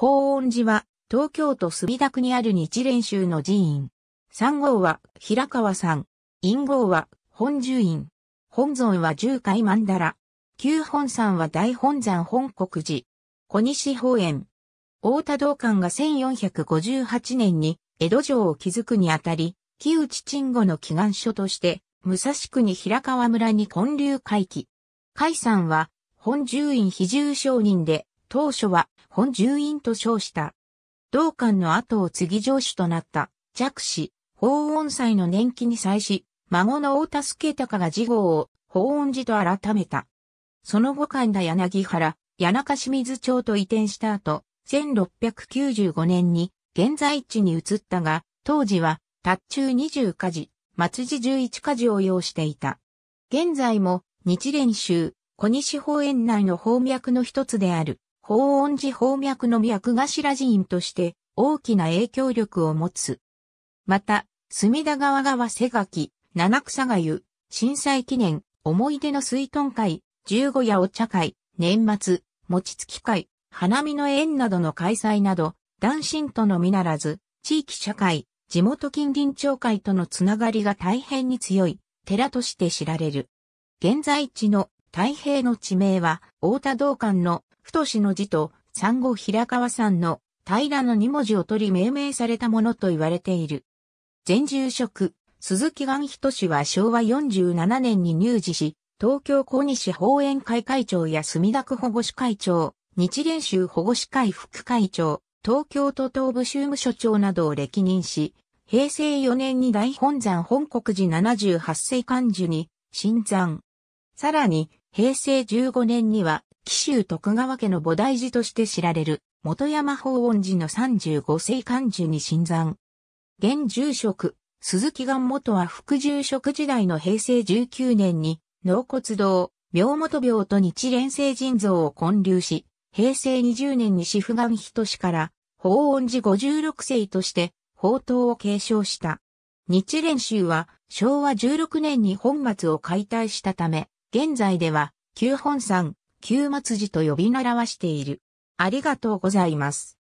法恩寺は、東京都墨田区にある日蓮宗の寺院。三号は平川山。陰号は本住院。本尊は十海曼荼羅。旧本山は大本山本国寺。小西方園。大田道館が1458年に江戸城を築くにあたり、木内鎮護の祈願所として、武蔵区に平川村に建立回帰。海山は、本住院非住商人で、当初は本従院と称した。道館の後を継ぎ上主となった弱子、法恩祭の年期に際し、孫の大田助隆が事号を法恩寺と改めた。その後神田柳原、谷中清水町と移転した後、1695年に現在地に移ったが、当時は、達中二十家事、松寺十一家事を要していた。現在も、日蓮宗、小西方園内の方脈の一つである。法温寺宝脈の脈頭寺院として大きな影響力を持つ。また、隅田川川瀬垣、七草がゆ、震災記念、思い出の水遁会、十五夜お茶会、年末、餅つき会、花見の縁などの開催など、男神とのみならず、地域社会、地元近隣町会とのつながりが大変に強い、寺として知られる。現在地の太平の地名は、大田道館の太しの字と産後平川さんの平の二文字を取り命名されたものと言われている。前住職、鈴木岩人氏は昭和47年に入寺し、東京小西法園会会長や墨田区保護士会長、日蓮宗保護士会副会長、東京都東部州務所長などを歴任し、平成4年に大本山本国寺78世漢樹に、新山。さらに、平成15年には、紀州徳川家の菩提寺として知られる、元山法恩寺の35世漢樹に新参。現住職、鈴木願元は副住職時代の平成19年に、納骨堂、病元病と日蓮聖人像を建立し、平成20年に志父願人氏から、法恩寺56世として、法統を継承した。日蓮宗は、昭和16年に本末を解体したため、現在では、旧本山、旧末寺と呼び習わしている。ありがとうございます。